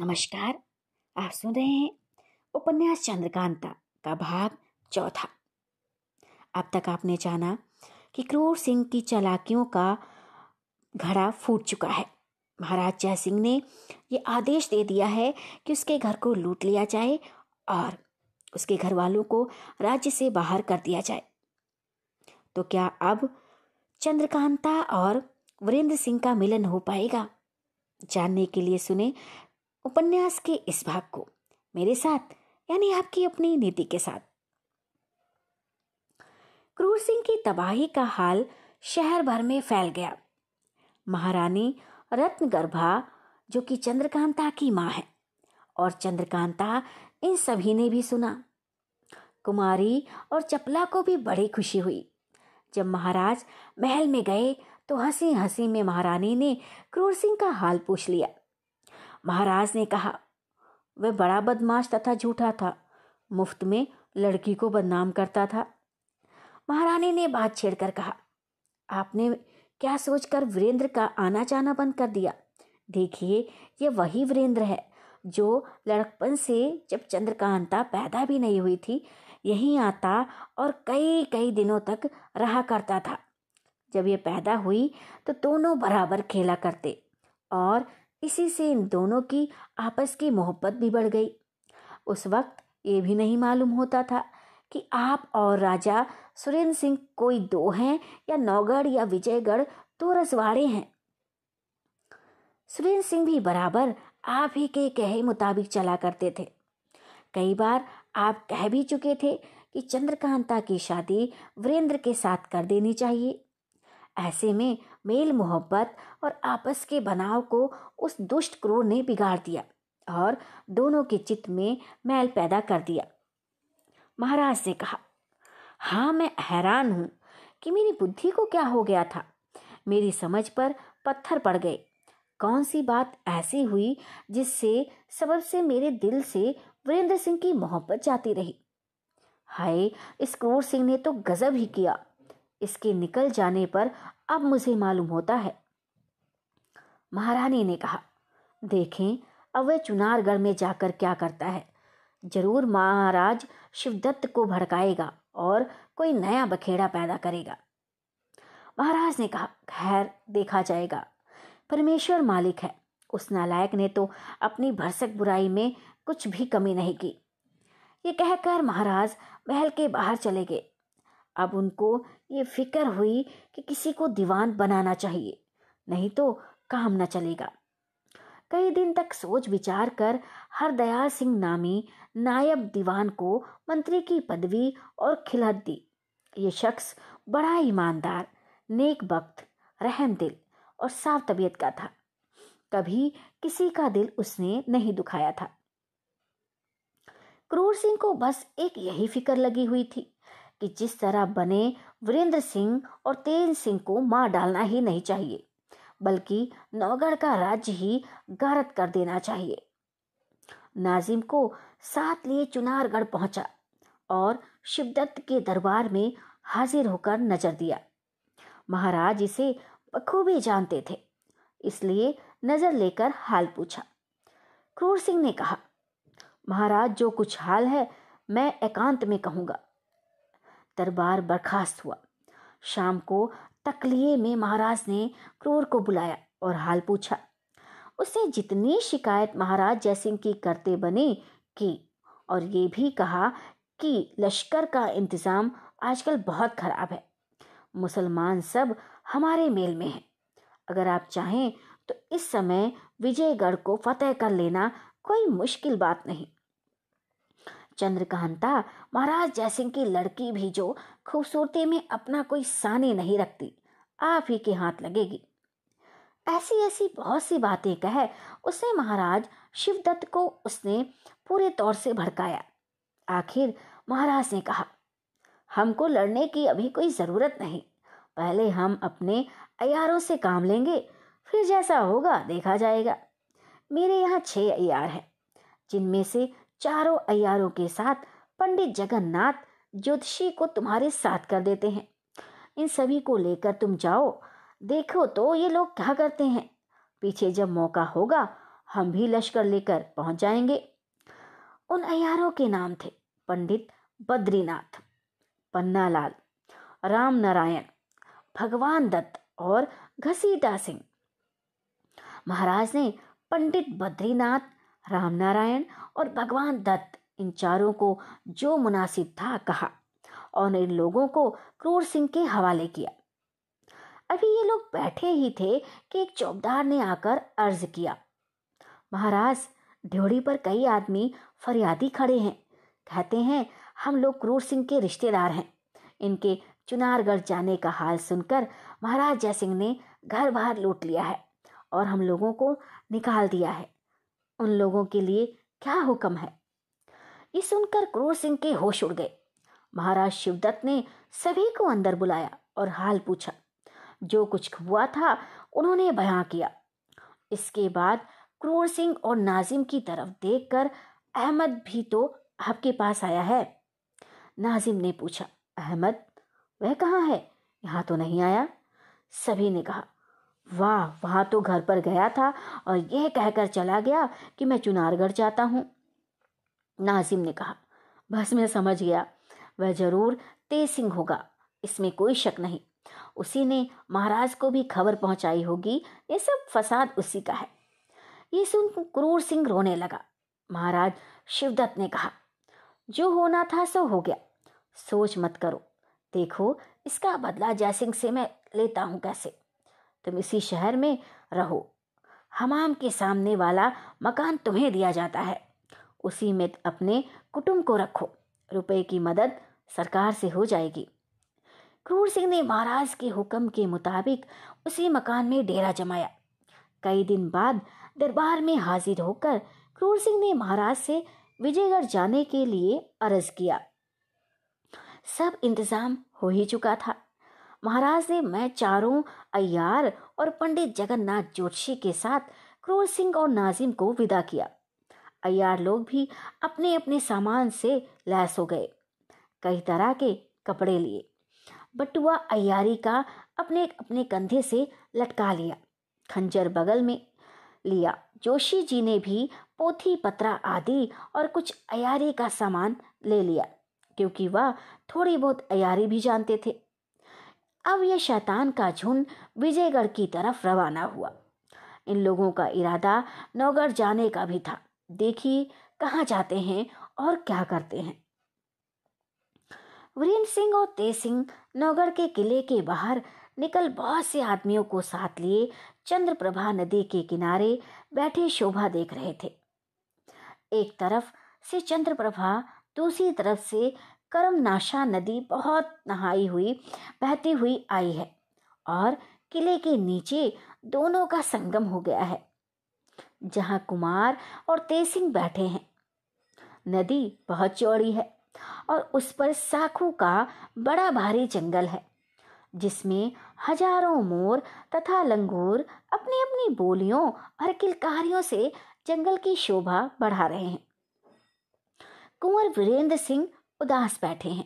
नमस्कार आप सुन रहे हैं उपन्यास चंद्रकांता का भाग चौथा अब तक आपने जाना कि क्रूर सिंह की चलाकियों का घड़ा फूट चुका है महाराज जय सिंह ने यह आदेश दे दिया है कि उसके घर को लूट लिया जाए और उसके घर वालों को राज्य से बाहर कर दिया जाए तो क्या अब चंद्रकांता और वरेंद्र सिंह का मिलन हो पाएगा जानने के लिए सुने उपन्यास के इस भाग को मेरे साथ यानी आपकी अपनी नीति के साथ क्रूर सिंह की तबाही का हाल शहर भर में फैल गया महारानी रत्नगर्भा जो कि चंद्रकांता की माँ है और चंद्रकांता इन सभी ने भी सुना कुमारी और चपला को भी बड़ी खुशी हुई जब महाराज महल में गए तो हंसी हंसी में महारानी ने क्रूर सिंह का हाल पूछ लिया महाराज ने कहा वह बड़ा बदमाश तथा झूठा था मुफ्त में लड़की को बदनाम करता था महारानी ने बात छेड़कर कहा आपने क्या सोचकर वीरेंद्र का आना जाना बंद कर दिया देखिए यह वही वीरेंद्र है जो लड़कपन से जब चंद्रकांता पैदा भी नहीं हुई थी यहीं आता और कई कई दिनों तक रहा करता था जब ये पैदा हुई तो दोनों बराबर खेला करते और इसी से इन दोनों की आपस की मोहब्बत भी बढ़ गई उस वक्त ये भी नहीं मालूम होता था कि आप और राजा सुरेंद्र सिंह कोई दो हैं या नौगढ़ या विजयगढ़ तो रसवाड़े हैं सुरेंद्र सिंह भी बराबर आप ही के कहे मुताबिक चला करते थे कई बार आप कह भी चुके थे कि चंद्रकांता की शादी वीरेंद्र के साथ कर देनी चाहिए ऐसे में मेल मोहब्बत और आपस के बनाव को उस दुष्ट क्रूर ने बिगाड़ दिया और दोनों के चित्त में मैल पैदा कर दिया महाराज ने कहा हाँ मैं हैरान हूँ कि मेरी बुद्धि को क्या हो गया था मेरी समझ पर पत्थर पड़ गए कौन सी बात ऐसी हुई जिससे सबब से मेरे दिल से वीरेंद्र सिंह की मोहब्बत जाती रही हाय इस क्रूर सिंह ने तो गजब ही किया इसके निकल जाने पर अब मुझे मालूम होता है महारानी ने कहा देखें अब वह चुनारगढ़ में जाकर क्या करता है जरूर महाराज शिवदत्त को भड़काएगा और कोई नया बखेड़ा पैदा करेगा महाराज ने कहा खैर देखा जाएगा परमेश्वर मालिक है उस नालायक ने तो अपनी भरसक बुराई में कुछ भी कमी नहीं की ये कहकर महाराज महल के बाहर चले गए अब उनको ये फिक्र हुई कि किसी को दीवान बनाना चाहिए नहीं तो काम न चलेगा कई दिन तक सोच विचार कर हरदयाल सिंह नामी नायब दीवान को मंत्री की पदवी और खिलत दी ये शख्स बड़ा ईमानदार नेक वक्त रहम दिल और साफ तबीयत का था कभी किसी का दिल उसने नहीं दुखाया था क्रूर सिंह को बस एक यही फिक्र लगी हुई थी कि जिस तरह बने वीरेंद्र सिंह और तेज सिंह को मार डालना ही नहीं चाहिए बल्कि नौगढ़ का राज्य ही गारत कर देना चाहिए नाजिम को साथ लिए चुनारगढ़ पहुंचा और शिवदत्त के दरबार में हाजिर होकर नजर दिया महाराज इसे बखूबी जानते थे इसलिए नजर लेकर हाल पूछा क्रूर सिंह ने कहा महाराज जो कुछ हाल है मैं एकांत में कहूंगा दरबार बर्खास्त हुआ शाम को तकलिए में महाराज ने क्रूर को बुलाया और हाल पूछा उसने जितनी शिकायत महाराज जयसिंह की करते बने की और ये भी कहा कि लश्कर का इंतज़ाम आजकल बहुत ख़राब है मुसलमान सब हमारे मेल में हैं अगर आप चाहें तो इस समय विजयगढ़ को फतेह कर लेना कोई मुश्किल बात नहीं चंद्रकांता महाराज जयसिंह की लड़की भी जो खूबसूरती में अपना कोई सानी नहीं रखती आप ही के हाथ लगेगी ऐसी ऐसी बहुत सी बातें कह उसने महाराज शिवदत्त को उसने पूरे तौर से भड़काया आखिर महाराज ने कहा हमको लड़ने की अभी कोई ज़रूरत नहीं पहले हम अपने अयारों से काम लेंगे फिर जैसा होगा देखा जाएगा मेरे यहाँ छह अयार हैं जिनमें से चारों अयारों के साथ पंडित जगन्नाथ ज्योतिषी को तुम्हारे साथ कर देते हैं इन सभी को लेकर तुम जाओ देखो तो ये लोग क्या करते हैं पीछे जब मौका होगा हम भी लश्कर लेकर पहुंच जाएंगे उन अयारों के नाम थे पंडित बद्रीनाथ पन्नालाल राम नारायण भगवान दत्त और घसीटा सिंह महाराज ने पंडित बद्रीनाथ राम नारायण और भगवान दत्त इन चारों को जो मुनासिब था कहा और इन लोगों को क्रूर सिंह के हवाले किया अभी ये लोग बैठे ही थे कि एक चौबदार ने आकर अर्ज किया महाराज ड्योढ़ी पर कई आदमी फरियादी खड़े हैं कहते हैं हम लोग क्रूर सिंह के रिश्तेदार हैं इनके चुनारगढ़ जाने का हाल सुनकर महाराज जयसिंह ने घर बाहर लूट लिया है और हम लोगों को निकाल दिया है उन लोगों के लिए क्या हुक्म है ये सुनकर क्रूर सिंह के होश उड़ गए महाराज शिवदत्त ने सभी को अंदर बुलाया और हाल पूछा जो कुछ हुआ था उन्होंने बयां किया इसके बाद क्रूर सिंह और नाजिम की तरफ देखकर अहमद भी तो आपके पास आया है नाजिम ने पूछा अहमद वह कहाँ है यहाँ तो नहीं आया सभी ने कहा वाह वह तो घर पर गया था और यह कहकर चला गया कि मैं चुनारगढ़ जाता हूँ नाजिम ने कहा बस मैं समझ गया वह जरूर तेज सिंह होगा इसमें कोई शक नहीं उसी ने महाराज को भी खबर पहुंचाई होगी ये सब फसाद उसी का है ये सुन क्रूर सिंह रोने लगा महाराज शिवदत्त ने कहा जो होना था सो हो गया सोच मत करो देखो इसका बदला जयसिंह से मैं लेता हूँ कैसे तुम इसी शहर में रहो हमाम के सामने वाला मकान तुम्हें दिया जाता है उसी में अपने कुटुंब को रखो रुपए की मदद सरकार से हो जाएगी क्रूर सिंह ने महाराज के हुक्म के मुताबिक उसी मकान में डेरा जमाया कई दिन बाद दरबार में हाजिर होकर क्रूर सिंह ने महाराज से विजयगढ़ जाने के लिए अर्ज किया सब इंतजाम हो ही चुका था महाराज ने मैं चारों अयार और पंडित जगन्नाथ जोशी के साथ क्रूर सिंह और नाजिम को विदा किया अयार लोग भी अपने अपने सामान से लैस हो गए कई तरह के कपड़े लिए बटुआ अयारी का अपने अपने कंधे से लटका लिया खंजर बगल में लिया जोशी जी ने भी पोथी पत्रा आदि और कुछ अयारी का सामान ले लिया क्योंकि वह थोड़ी बहुत अयारी भी जानते थे अब यह शैतान का झुंड विजयगढ़ की तरफ रवाना हुआ इन लोगों का इरादा नौगढ़ जाने का भी था देखिए कहाँ जाते हैं और क्या करते हैं वीरेंद्र सिंह और तेज सिंह नौगढ़ के किले के बाहर निकल बहुत से आदमियों को साथ लिए चंद्रप्रभा नदी के किनारे बैठे शोभा देख रहे थे एक तरफ से चंद्रप्रभा दूसरी तरफ से करमनाशा नदी बहुत नहाई हुई बहती हुई आई है और किले के नीचे दोनों का संगम हो गया है जहाँ कुमार और तेज सिंह बैठे हैं नदी बहुत चौड़ी है और उस पर साखू का बड़ा भारी जंगल है जिसमें हजारों मोर तथा लंगूर अपनी अपनी बोलियों और किलकारियों से जंगल की शोभा बढ़ा रहे हैं कुंवर वीरेंद्र सिंह उदास बैठे हैं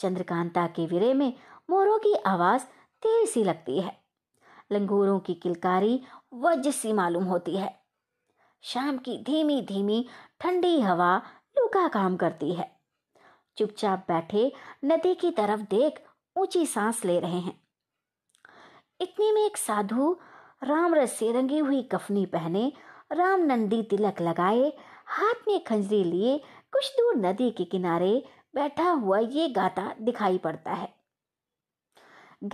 चंद्रकांता के विरे में मोरों की आवाज तेज सी लगती है लंगूरों की किलकारी वज सी मालूम होती है शाम की धीमी धीमी ठंडी हवा लुका काम करती है चुपचाप बैठे नदी की तरफ देख ऊंची सांस ले रहे हैं इतने में एक साधु राम रस से रंगी हुई कफनी पहने राम नंदी तिलक लगाए हाथ में खंजरी लिए कुछ दूर नदी के किनारे बैठा हुआ ये गाता दिखाई पड़ता है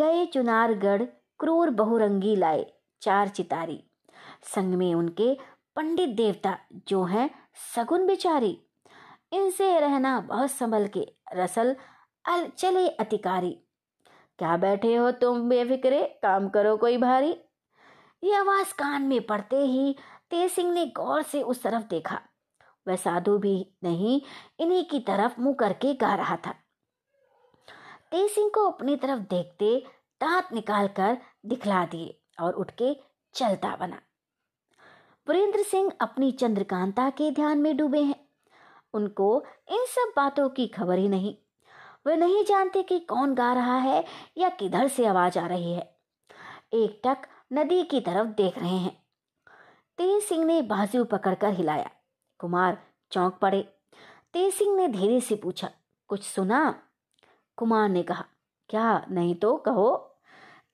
गए चुनारगढ़ क्रूर बहुरंगी लाए चार चितारी संग में उनके पंडित देवता जो हैं सगुन बिचारी इनसे रहना बहुत संभल के रसल अल चले अतिकारी क्या बैठे हो तुम बेफिक्रे काम करो कोई भारी ये आवाज कान में पड़ते ही तेज सिंह ने गौर से उस तरफ देखा वह साधु भी नहीं इन्हीं की तरफ मुंह करके गा रहा था तेज सिंह को अपनी तरफ देखते दांत निकाल कर दिखला दिए और उठ के चलता बना वीरेंद्र सिंह अपनी चंद्रकांता के ध्यान में डूबे हैं उनको इन सब बातों की खबर ही नहीं वे नहीं जानते कि कौन गा रहा है या किधर से आवाज आ रही है एक टक नदी की तरफ देख रहे हैं तेज सिंह ने बाजू पकड़कर हिलाया कुमार चौंक पड़े तेज सिंह ने धीरे से पूछा कुछ सुना कुमार ने कहा क्या नहीं तो कहो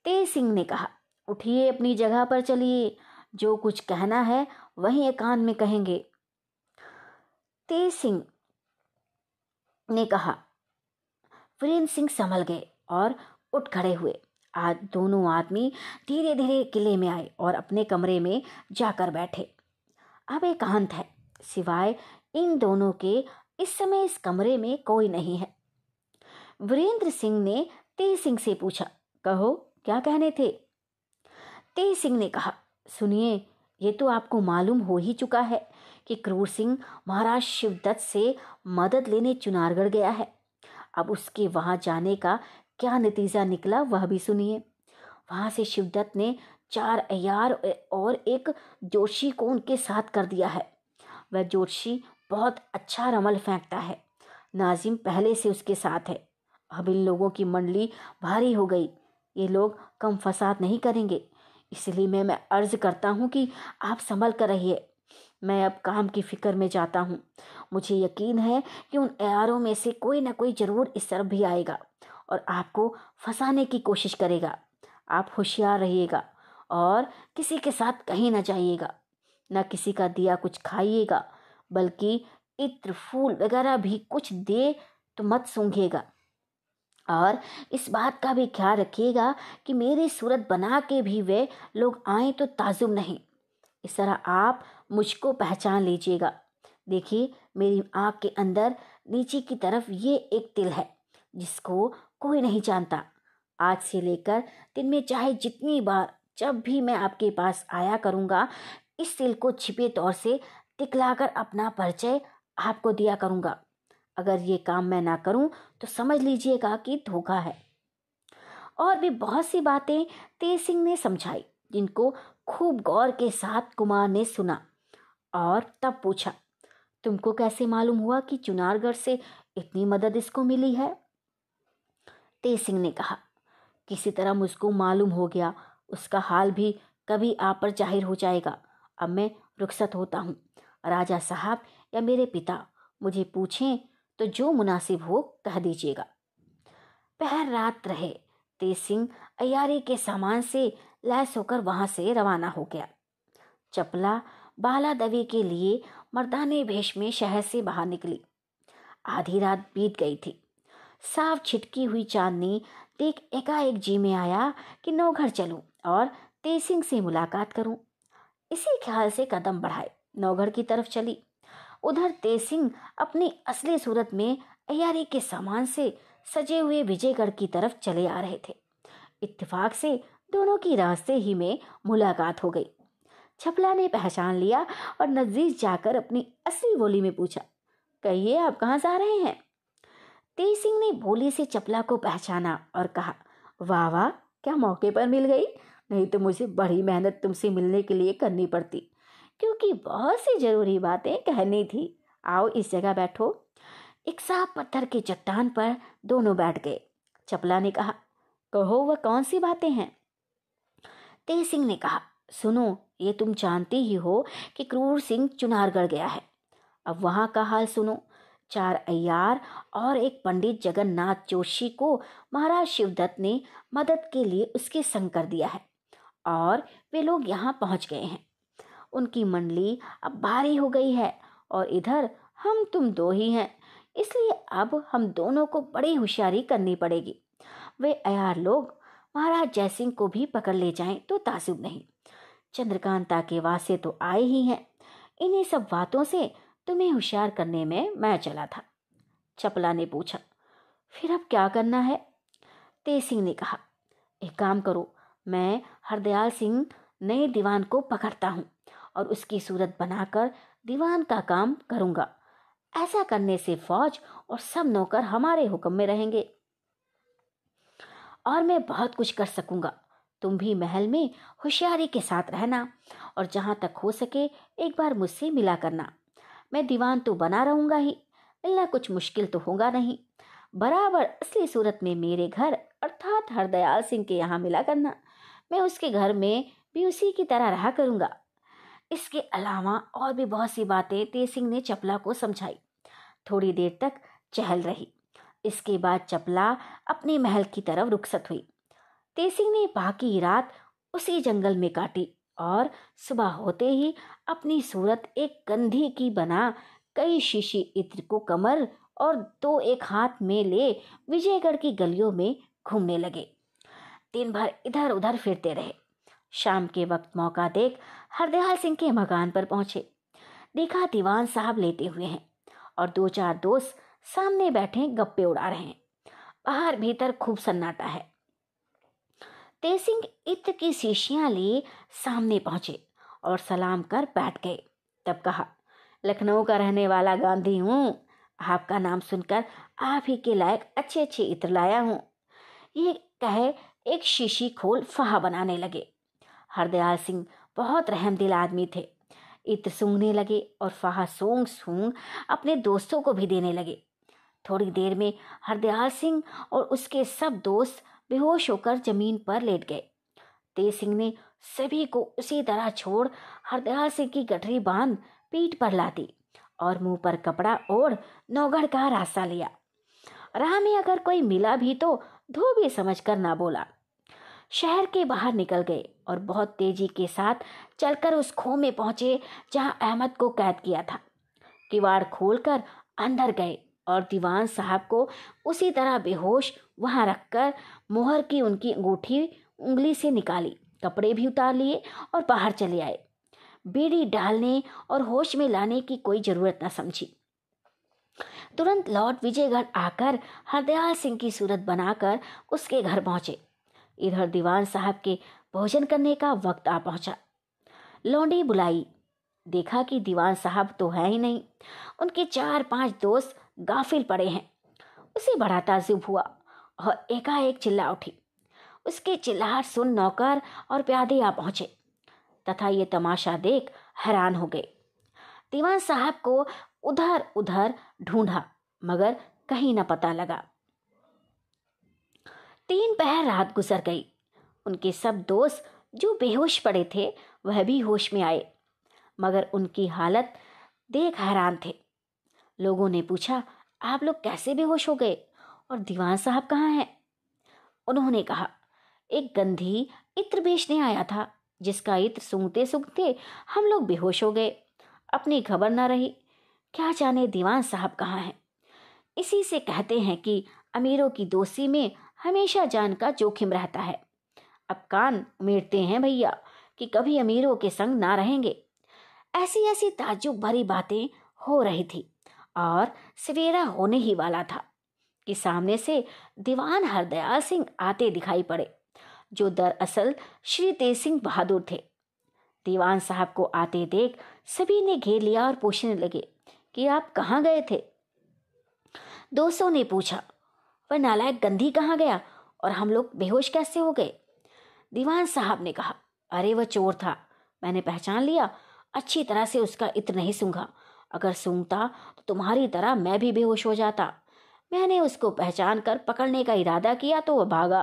तेज सिंह ने कहा उठिए अपनी जगह पर चलिए जो कुछ कहना है वही एकांत में कहेंगे तेज सिंह ने कहा वीरेंद्र सिंह संभल गए और उठ खड़े हुए आज दोनों आदमी धीरे धीरे किले में आए और अपने कमरे में जाकर बैठे अब एकांत है सिवाय इन दोनों के इस समय इस कमरे में कोई नहीं है वीरेंद्र सिंह ने तेज सिंह से पूछा कहो क्या कहने थे तेज सिंह ने कहा सुनिए ये तो आपको मालूम हो ही चुका है कि क्रूर सिंह महाराज शिवदत्त से मदद लेने चुनारगढ़ गया है अब उसके वहां जाने का क्या नतीजा निकला वह भी सुनिए वहां से शिवदत्त ने चार अयार और एक जोशी को उनके साथ कर दिया है वह जोशी बहुत अच्छा रमल फेंकता है नाजिम पहले से उसके साथ है अब इन लोगों की मंडली भारी हो गई ये लोग कम फसाद नहीं करेंगे इसलिए मैं मैं अर्ज़ करता हूँ कि आप संभल कर रहिए मैं अब काम की फ़िक्र में जाता हूँ मुझे यकीन है कि उन एआरओं में से कोई ना कोई ज़रूर इस तरफ भी आएगा और आपको फंसाने की कोशिश करेगा आप होशियार रहिएगा और किसी के साथ कहीं ना जाइएगा न किसी का दिया कुछ खाइएगा बल्कि इत्र फूल वगैरह भी कुछ दे तो मत सूंघेगा और इस बात का भी ख्याल रखिएगा कि मेरी सूरत बना के भी वे लोग आए तो ताजुब नहीं इस तरह आप मुझको पहचान लीजिएगा देखिए मेरी आँख के अंदर नीचे की तरफ ये एक तिल है जिसको कोई नहीं जानता आज से लेकर दिन में चाहे जितनी बार जब भी मैं आपके पास आया करूँगा इस सेल को छिपे तौर से दिखलाकर अपना परिचय आपको दिया करूंगा अगर ये काम मैं ना करूं तो समझ लीजिएगा कि धोखा है और भी बहुत सी बातें तेज सिंह ने समझाई जिनको खूब गौर के साथ कुमार ने सुना और तब पूछा तुमको कैसे मालूम हुआ कि चुनारगढ़ से इतनी मदद इसको मिली है तेज सिंह ने कहा किसी तरह मुझको मालूम हो गया उसका हाल भी कभी आप पर जाहिर हो जाएगा अब मैं रुखसत होता हूँ राजा साहब या मेरे पिता मुझे पूछें तो जो मुनासिब हो कह दीजिएगा पहर रात रहे तेज सिंह अयारी के सामान से लैस होकर वहां से रवाना हो गया चपला बाला दवी के लिए मर्दाने भेष में शहर से बाहर निकली आधी रात बीत गई थी साफ छिटकी हुई चांदनी देख एकाएक जी में आया कि नौघर चलूं और तेज सिंह से मुलाकात करूं इसी ख्याल से कदम बढ़ाए नौगढ़ की तरफ चली उधर तेज सिंह अपनी असली सूरत में अयारी के सामान से सजे हुए विजयगढ़ की तरफ चले आ रहे थे इत्तेफाक से दोनों की रास्ते ही में मुलाकात हो गई छपला ने पहचान लिया और नजदीक जाकर अपनी असली बोली में पूछा कहिए आप कहाँ जा रहे हैं तेज सिंह ने बोली से चपला को पहचाना और कहा वाह वाह क्या मौके पर मिल गई नहीं तो मुझे बड़ी मेहनत तुमसे मिलने के लिए करनी पड़ती क्योंकि बहुत सी ज़रूरी बातें कहनी थी आओ इस जगह बैठो एक साफ पत्थर की चट्टान पर दोनों बैठ गए चपला ने कहा कहो वह कौन सी बातें हैं तेज सिंह ने कहा सुनो ये तुम जानते ही हो कि क्रूर सिंह चुनारगढ़ गया है अब वहाँ का हाल सुनो चार अयार और एक पंडित जगन्नाथ जोशी को महाराज शिवदत्त ने मदद के लिए उसके संग कर दिया है और वे लोग यहाँ पहुँच गए हैं उनकी मंडली अब भारी हो गई है और इधर हम तुम दो ही हैं इसलिए अब हम दोनों को बड़ी होशियारी करनी पड़ेगी वे अयार लोग महाराज जयसिंह को भी पकड़ ले जाएं तो ताजुब नहीं चंद्रकांता के वासे तो आए ही हैं इन्हीं सब बातों से तुम्हें होशियार करने में मैं चला था चपला ने पूछा फिर अब क्या करना है तेज सिंह ने कहा एक काम करो मैं हरदयाल सिंह नए दीवान को पकड़ता हूँ और उसकी सूरत बनाकर दीवान का काम करूँगा ऐसा करने से फौज और सब नौकर हमारे हुक्म में रहेंगे और मैं बहुत कुछ कर सकूँगा तुम भी महल में होशियारी के साथ रहना और जहाँ तक हो सके एक बार मुझसे मिला करना मैं दीवान तो बना रहूँगा ही मिलना कुछ मुश्किल तो होगा नहीं बराबर असली सूरत में मेरे घर अर्थात हरदयाल सिंह के यहाँ मिला करना मैं उसके घर में भी उसी की तरह रहा करूँगा इसके अलावा और भी बहुत सी बातें तेज सिंह ने चपला को समझाई थोड़ी देर तक चहल रही इसके बाद चपला अपने महल की तरफ रुखसत हुई तेज सिंह ने बाकी रात उसी जंगल में काटी और सुबह होते ही अपनी सूरत एक कंधे की बना कई शीशी इत्र को कमर और दो एक हाथ में ले विजयगढ़ की गलियों में घूमने लगे दिन भर इधर उधर फिरते रहे शाम के वक्त मौका देख हरदयाल सिंह के मकान पर पहुंचे देखा दीवान साहब लेते हुए हैं और दो चार दोस्त सामने बैठे गप्पे उड़ा रहे हैं बाहर भीतर खूब सन्नाटा है तेज सिंह इत्र की शीशियां ले सामने पहुंचे और सलाम कर बैठ गए तब कहा लखनऊ का रहने वाला गांधी हूँ आपका नाम सुनकर आप ही के लायक अच्छे अच्छे इत्र लाया हूँ ये कहे एक शीशी खोल फहा बनाने लगे हरदयाल सिंह बहुत रहम दिल आदमी थे इत्र सूंघने लगे और फहा सूंग सूंग अपने दोस्तों को भी देने लगे थोड़ी देर में हरदयाल सिंह और उसके सब दोस्त बेहोश होकर जमीन पर लेट गए तेज सिंह ने सभी को उसी तरह छोड़ हरदयाल सिंह की गठरी बांध पीठ पर ला दी और मुंह पर कपड़ा ओढ़ नौगढ़ का रास्ता लिया राह में अगर कोई मिला भी तो धोबी समझकर ना बोला शहर के बाहर निकल गए और बहुत तेजी के साथ चलकर उस खो में पहुंचे जहां अहमद को कैद किया था किवाड़ खोलकर अंदर गए और दीवान साहब को उसी तरह बेहोश वहां रखकर मोहर की उनकी अंगूठी उंगली से निकाली कपड़े भी उतार लिए और बाहर चले आए बीड़ी डालने और होश में लाने की कोई ज़रूरत न समझी तुरंत लॉर्ड विजयगढ़ आकर हरदयाल सिंह की सूरत बनाकर उसके घर पहुंचे इधर दीवान साहब के भोजन करने का वक्त आ पहुंचा लौंडी बुलाई देखा कि दीवान साहब तो है ही नहीं उनके चार पांच दोस्त गाफिल पड़े हैं उसे बड़ा ताजुब हुआ और एकाएक चिल्ला उठी उसके चिल्लाहट सुन नौकर और प्यादे आ पहुंचे तथा ये तमाशा देख हैरान हो गए दीवान साहब को उधर उधर ढूंढा मगर कहीं ना पता लगा तीन पहर रात गुजर गई उनके सब दोस्त जो बेहोश पड़े थे वह भी होश में आए मगर उनकी हालत देख हैरान थे लोगों ने पूछा आप लोग कैसे बेहोश हो गए और दीवान साहब कहाँ हैं उन्होंने कहा एक गंधी इत्र बेचने आया था जिसका इत्र सूंघते सूंघते हम लोग बेहोश हो गए अपनी खबर ना रही क्या जाने दीवान साहब कहाँ हैं इसी से कहते हैं कि अमीरों की दोस्ती में हमेशा जान का जोखिम रहता है अब कान उमेरते हैं भैया कि कभी अमीरों के संग ना रहेंगे ऐसी ऐसी ताजुब भरी बातें हो रही थी और सवेरा होने ही वाला था कि सामने से दीवान हरदयाल सिंह आते दिखाई पड़े जो दरअसल श्री तेज सिंह बहादुर थे दीवान साहब को आते देख सभी ने घेर लिया और पूछने लगे कि आप कहाँ गए थे दोस्तों ने पूछा वह नालायक गंधी कहाँ गया और हम लोग बेहोश कैसे हो गए दीवान साहब ने कहा अरे वह चोर था मैंने पहचान लिया अच्छी तरह से उसका इत्र नहीं सूंघा अगर सूंघता तो तुम्हारी तरह मैं भी बेहोश हो जाता मैंने उसको पहचान कर पकड़ने का इरादा किया तो वह भागा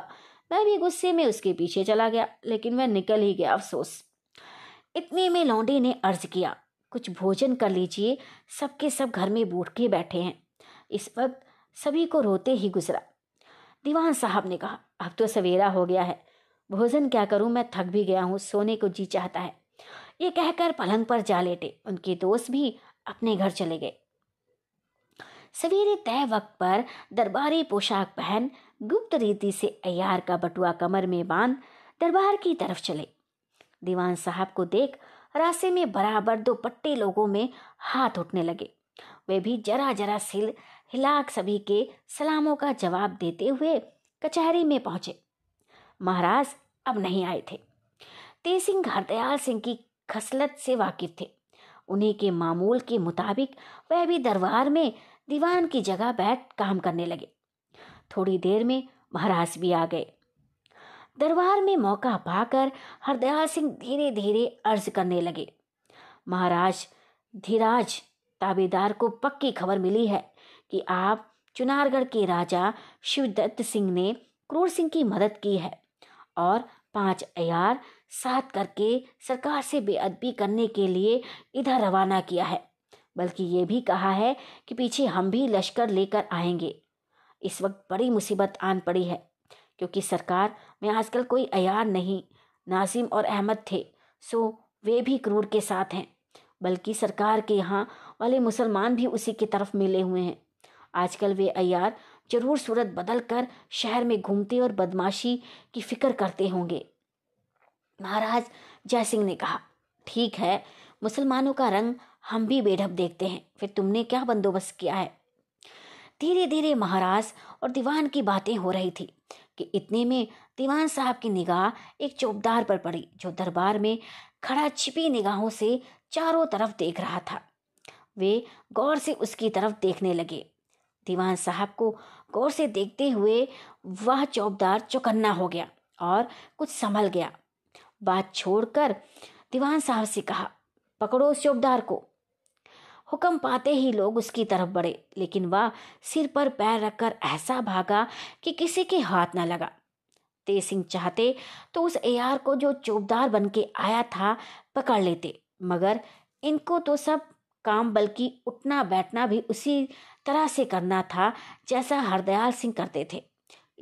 मैं भी गुस्से में उसके पीछे चला गया लेकिन वह निकल ही गया अफसोस इतने में लौंडे ने अर्ज किया कुछ भोजन कर लीजिए सबके सब घर में बूढ़ के बैठे हैं इस वक्त सभी को रोते ही गुजरा दीवान साहब ने कहा अब तो सवेरा हो गया है भोजन क्या करूं मैं थक भी गया हूं सोने को जी चाहता है ये कहकर पलंग पर जा लेटे उनके दोस्त भी अपने घर चले गए सवेरे तय वक्त पर दरबारी पोशाक पहन गुप्त रीति से अयार का बटुआ कमर में बांध दरबार की तरफ चले दीवान साहब को देख रास्ते में बराबर दो पट्टे लोगों में हाथ उठने लगे वे भी जरा जरा सिल हिलाक सभी के सलामों का जवाब देते हुए कचहरी में पहुंचे महाराज अब नहीं आए थे तेज सिंह हरदयाल सिंह की खसलत से वाकिफ थे उन्हीं के मामूल के मुताबिक वह भी दरबार में दीवान की जगह बैठ काम करने लगे थोड़ी देर में महाराज भी आ गए दरबार में मौका पाकर हरदयाल सिंह धीरे धीरे अर्ज करने लगे महाराज धीराज ताबेदार को पक्की खबर मिली है कि आप चुनारगढ़ के राजा शिवदत्त सिंह ने क्रूर सिंह की मदद की है और पांच अयार साथ करके सरकार से बेअदबी करने के लिए इधर रवाना किया है बल्कि ये भी कहा है कि पीछे हम भी लश्कर लेकर आएंगे इस वक्त बड़ी मुसीबत आन पड़ी है क्योंकि सरकार में आजकल कोई अयार नहीं नासिम और अहमद थे सो वे भी क्रूर के साथ हैं बल्कि सरकार के यहाँ वाले मुसलमान भी उसी की तरफ मिले हुए हैं आजकल वे अयार जरूर सूरत बदल कर शहर में घूमते और बदमाशी की फिक्र करते होंगे महाराज जयसिंह ने कहा ठीक है मुसलमानों का रंग हम भी बेढप देखते हैं फिर तुमने क्या बंदोबस्त किया है धीरे धीरे महाराज और दीवान की बातें हो रही थी कि इतने में दीवान साहब की निगाह एक चौबदार पर पड़ी जो दरबार में खड़ा छिपी निगाहों से चारों तरफ देख रहा था वे गौर से उसकी तरफ देखने लगे दीवान साहब को गौर से देखते हुए वह चौबदार चौकन्ना हो गया और कुछ संभल गया बात छोड़कर दीवान साहब से कहा पकड़ो उस चौबदार को हुक्म पाते ही लोग उसकी तरफ बढ़े लेकिन वह सिर पर पैर रखकर ऐसा भागा कि किसी के हाथ न लगा तेज सिंह चाहते तो उस एआर को जो चौबदार बन के आया था पकड़ लेते मगर इनको तो सब काम बल्कि उठना बैठना भी उसी तरह से करना था जैसा हरदयाल सिंह करते थे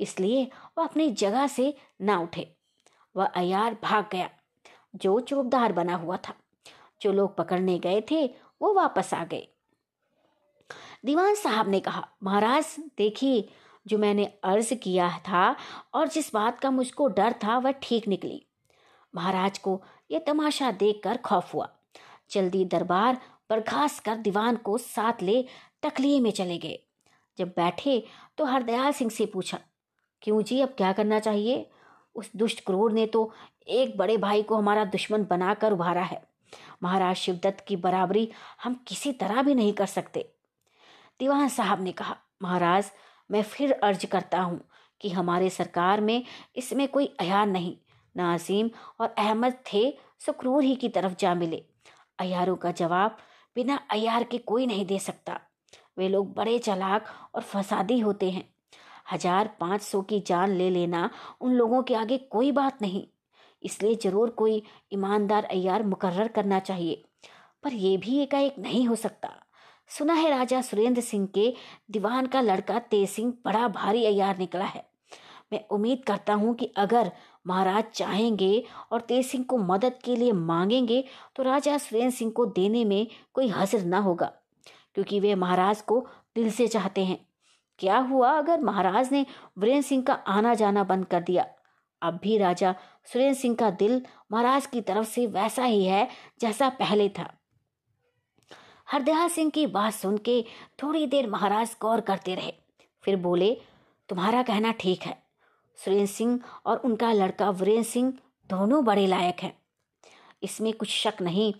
इसलिए वह अपनी जगह से ना उठे वह अयार भाग गया जो चौबदार बना हुआ था जो लोग पकड़ने गए थे वो वापस आ गए दीवान साहब ने कहा महाराज देखिए जो मैंने अर्ज किया था और जिस बात का मुझको डर था वह ठीक निकली महाराज को यह तमाशा देखकर खौफ हुआ जल्दी दरबार बर्खास्त कर दीवान को साथ ले टकलिए में चले गए जब बैठे तो हरदयाल सिंह से पूछा क्यों जी अब क्या करना चाहिए उस दुष्ट क्रूर ने तो एक बड़े भाई को हमारा दुश्मन बनाकर उभारा है महाराज शिवदत्त की बराबरी हम किसी तरह भी नहीं कर सकते दीवान साहब ने कहा महाराज मैं फिर अर्ज करता हूँ कि हमारे सरकार में इसमें कोई अयार नहीं नाजीम और अहमद थे सो क्रूर ही की तरफ जा मिले अयारों का जवाब बिना अयार के कोई नहीं दे सकता वे लोग बड़े चलाक और फसादी होते हैं हजार पाँच सौ की जान ले लेना उन लोगों के आगे कोई बात नहीं इसलिए जरूर कोई ईमानदार अयार मुकर्र करना चाहिए पर यह भी एकाएक नहीं हो सकता सुना है राजा सुरेंद्र सिंह के दीवान का लड़का तेज सिंह बड़ा भारी अयार निकला है मैं उम्मीद करता हूँ कि अगर महाराज चाहेंगे और तेज सिंह को मदद के लिए मांगेंगे तो राजा सुरेंद्र सिंह को देने में कोई हजर ना होगा क्योंकि वे महाराज को दिल से चाहते हैं क्या हुआ अगर महाराज ने वीरेंद्र सिंह का आना जाना बंद कर दिया अब भी राजा सुरेंद्र सिंह का दिल महाराज की तरफ से वैसा ही है जैसा पहले था हरदयाल सिंह की बात सुन के थोड़ी देर महाराज गौर करते रहे फिर बोले तुम्हारा कहना ठीक है सुरेंद्र सिंह और उनका लड़का वीरेंद्र सिंह दोनों बड़े लायक हैं इसमें कुछ शक नहीं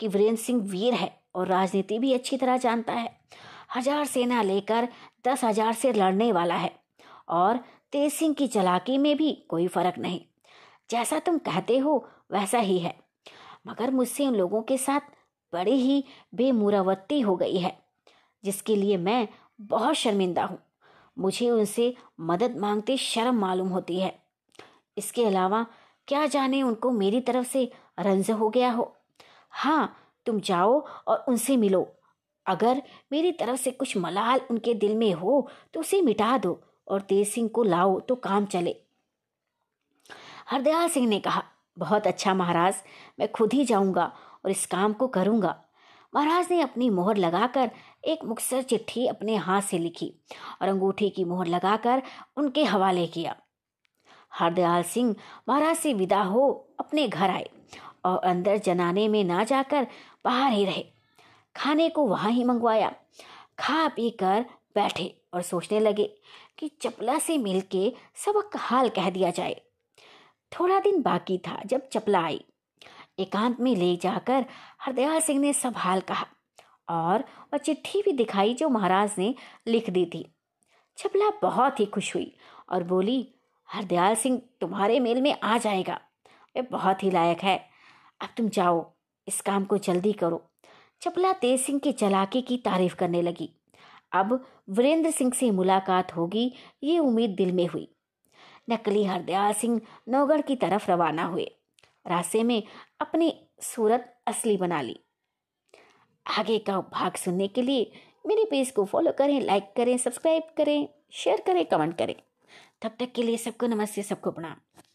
कि वीरेंद्र सिंह वीर है और राजनीति भी अच्छी तरह जानता है हजार सेना लेकर दस हजार से लड़ने वाला है और तेज सिंह की चलाकी में भी कोई फर्क नहीं जैसा तुम कहते हो वैसा ही है मगर मुझसे उन लोगों के साथ बड़ी ही बेमुरवत्ती हो गई है जिसके लिए मैं बहुत शर्मिंदा हूँ मुझे उनसे मदद मांगते शर्म मालूम होती है इसके अलावा क्या जाने उनको मेरी तरफ से रंज हो गया हो हाँ तुम जाओ और उनसे मिलो अगर मेरी तरफ से कुछ मलाल उनके दिल में हो तो उसे मिटा दो और तेज सिंह को लाओ तो काम चले हरदयाल सिंह ने कहा बहुत अच्छा महाराज मैं खुद ही जाऊंगा और इस काम को करूंगा महाराज ने अपनी मोहर लगाकर एक मुख्तर चिट्ठी अपने हाथ से लिखी और अंगूठी की मोहर लगाकर उनके हवाले किया हरदयाल सिंह महाराज से विदा हो अपने घर आए और अंदर जनाने में ना जाकर बाहर ही रहे खाने को वहाँ ही मंगवाया खा पी कर बैठे और सोचने लगे कि चपला से मिल के सबक हाल कह दिया जाए थोड़ा दिन बाकी था जब चपला आई एकांत में ले जाकर हरदयाल सिंह ने सब हाल कहा और वह चिट्ठी भी दिखाई जो महाराज ने लिख दी थी चपला बहुत ही खुश हुई और बोली हरदयाल सिंह तुम्हारे मेल में आ जाएगा वह बहुत ही लायक है अब तुम जाओ इस काम को जल्दी करो चपला तेज सिंह की चलाके की तारीफ करने लगी अब वीरेंद्र सिंह से मुलाकात होगी ये उम्मीद दिल में हुई नकली हरदयाल सिंह नौगढ़ की तरफ रवाना हुए रास्ते में अपनी सूरत असली बना ली आगे का भाग सुनने के लिए मेरे पेज को फॉलो करें लाइक करें सब्सक्राइब करें शेयर करें कमेंट करें तब तक के लिए सबको नमस्ते सबको प्रणाम